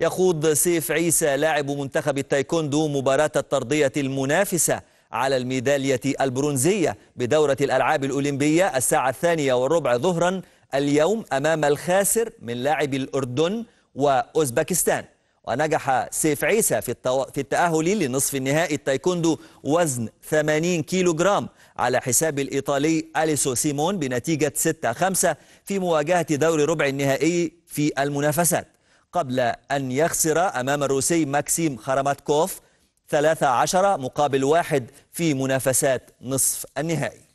يخوض سيف عيسى لاعب منتخب التايكوندو مباراة الترضية المنافسة على الميدالية البرونزية بدورة الألعاب الأولمبية الساعة الثانية والربع ظهرا اليوم أمام الخاسر من لاعب الأردن وأوزبكستان ونجح سيف عيسى في, التو... في التأهل لنصف النهائي التايكوندو وزن 80 كيلوغرام على حساب الإيطالي أليسو سيمون بنتيجة 6-5 في مواجهة دور ربع النهائي في المنافسات قبل أن يخسر أمام الروسي ماكسيم خرماتكوف 13 مقابل واحد في منافسات نصف النهائي